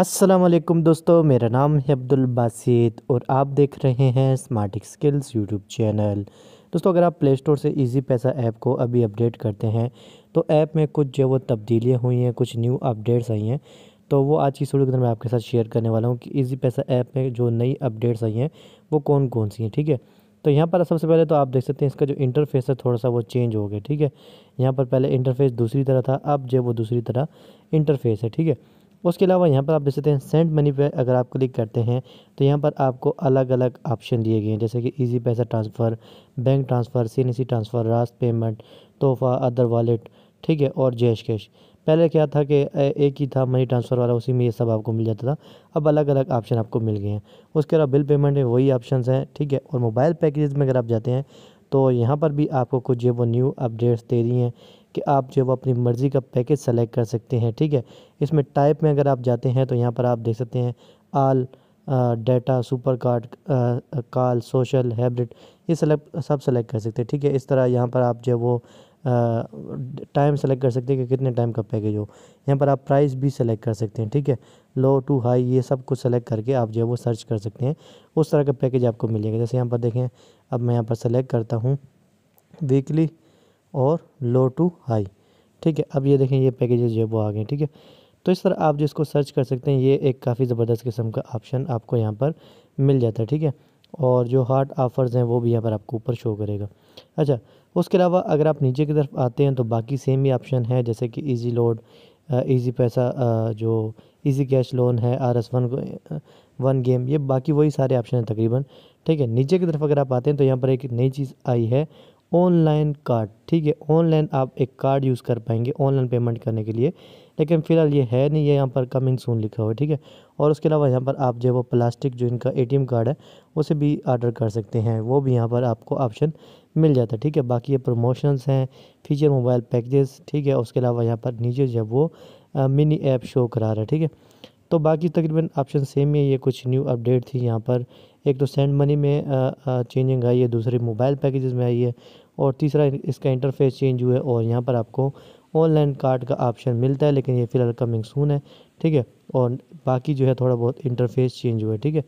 असलम दोस्तों मेरा नाम है अब्दुल बासित और आप देख रहे हैं स्मार्ट स्किल्स यूट्यूब चैनल दोस्तों अगर आप प्ले स्टोर से इजी पैसा ऐप को अभी अपडेट करते हैं तो ऐप में कुछ जो वो तब्दीलियाँ हुई हैं कुछ न्यू अपडेट्स आई हैं तो वो आज की वीडियो के अंदर मैं आपके साथ शेयर करने वाला हूँ कि इजी पैसा ऐप में जो नई अपडेट्स आई हैं वो कौन कौन सी हैं ठीक है तो यहाँ पर सबसे पहले तो आप देख सकते हैं इसका जो इंटरफेस है थोड़ा सा वो चेंज हो गया ठीक है यहाँ पर पहले इंटरफेस दूसरी तरह था अब जो वो दूसरी तरह इंटरफेस है ठीक है उसके अलावा यहाँ पर आप देख सकते हैं सेंड मनी पे अगर आप क्लिक करते हैं तो यहाँ पर आपको अलग अलग ऑप्शन दिए गए हैं जैसे कि ईजी पैसा transfer bank transfer C transfer Raast payment तोहफा अदर वॉलेट ठीक है और जैश कैश पहले क्या था कि एक ही था मनी ट्रांसफ़र वाला उसी में ये सब आपको मिल जाता था अब अलग अलग ऑप्शन आपको मिल गए हैं उसके अलावा बिल पेमेंट में वही ऑप्शन हैं ठीक है और मोबाइल पैकेज में अगर आप जाते हैं तो यहाँ पर भी आपको कुछ ये वो न्यू अपडेट्स दे रही हैं कि आप जो है वो अपनी मर्ज़ी का पैकेज सेलेक्ट कर सकते हैं ठीक है इसमें टाइप में अगर आप जाते हैं तो यहाँ पर आप देख सकते हैं all data super card call social hybrid ये सेलेक्ट सब सेलेक्ट कर सकते हैं ठीक है इस तरह यहाँ पर आप जो है वो टाइम सेलेक्ट कर सकते हैं कि कितने टाइम का पैकेज हो यहाँ पर आप प्राइस भी सेलेक्ट कर सकते हैं ठीक है लो टू हाई ये सब कुछ सेलेक्ट करके आप जो है वो सर्च कर सकते हैं उस तरह का पैकेज आपको मिलेगा जैसे यहाँ पर देखें अब मैं यहाँ पर सेलेक्ट करता हूँ वीकली और लो टू हाई ठीक है अब ये देखें ये पैकेजेस जो है वो आ गए ठीक है तो इस तरह आप जिसको सर्च कर सकते हैं ये एक काफ़ी ज़बरदस्त किस्म का ऑप्शन आपको यहाँ पर मिल जाता है ठीक है और जो हार्ट ऑफ़र्स हैं वो भी यहाँ पर आपको ऊपर शो करेगा अच्छा उसके अलावा अगर आप नीचे की तरफ आते हैं तो बाकी सेम ही ऑप्शन है जैसे कि ईजी लोड ईजी पैसा जो ईजी कैश लोन है R S one one game ये बाकी वही सारे ऑप्शन हैं तकरीबन ठीक है नीचे की तरफ अगर आप आते हैं तो यहाँ पर एक नई चीज़ आई है ऑनलाइन कार्ड ठीक है ऑनलाइन आप एक कार्ड यूज़ कर पाएंगे ऑनलाइन पेमेंट करने के लिए लेकिन फ़िलहाल ये है नहीं ये यहाँ पर कमिंग सून लिखा हुआ है ठीक है और उसके अलावा यहाँ पर आप जो वो प्लास्टिक जो इनका एटीएम कार्ड है उसे भी आर्डर कर सकते हैं वो भी यहाँ पर आपको ऑप्शन मिल जाता है ठीक है बाकी ये प्रमोशंस हैं फीचर मोबाइल पैकेजेस ठीक है उसके अलावा यहाँ पर नीचे जो वो मिनी ऐप शो करा रहा है ठीक है तो बाकी तकरीबन ऑप्शन सेम ही है ये कुछ न्यू अपडेट थी यहाँ पर एक तो सेंड मनी में चेंजिंग आई है दूसरी मोबाइल पैकेजेस में आई है और तीसरा इसका इंटरफेस चेंज हुआ है और यहाँ पर आपको ऑनलाइन कार्ड का ऑप्शन मिलता है लेकिन ये फ़िलहाल कमिंग सून है ठीक है और बाकी जो है थोड़ा बहुत इंटरफेस चेंज हुआ है ठीक है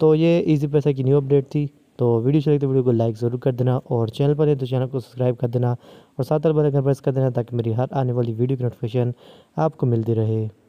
तो ये इजी पैसा की न्यू अपडेट थी तो वीडियो चले तो वीडियो को लाइक ज़रूर कर देना और चैनल पर है तो चैनल को सब्सक्राइब कर देना और साथ ही प्रेस कर देना ताकि मेरी हर आने वाली वीडियो की नोटिफिकेशन आपको मिलती रहे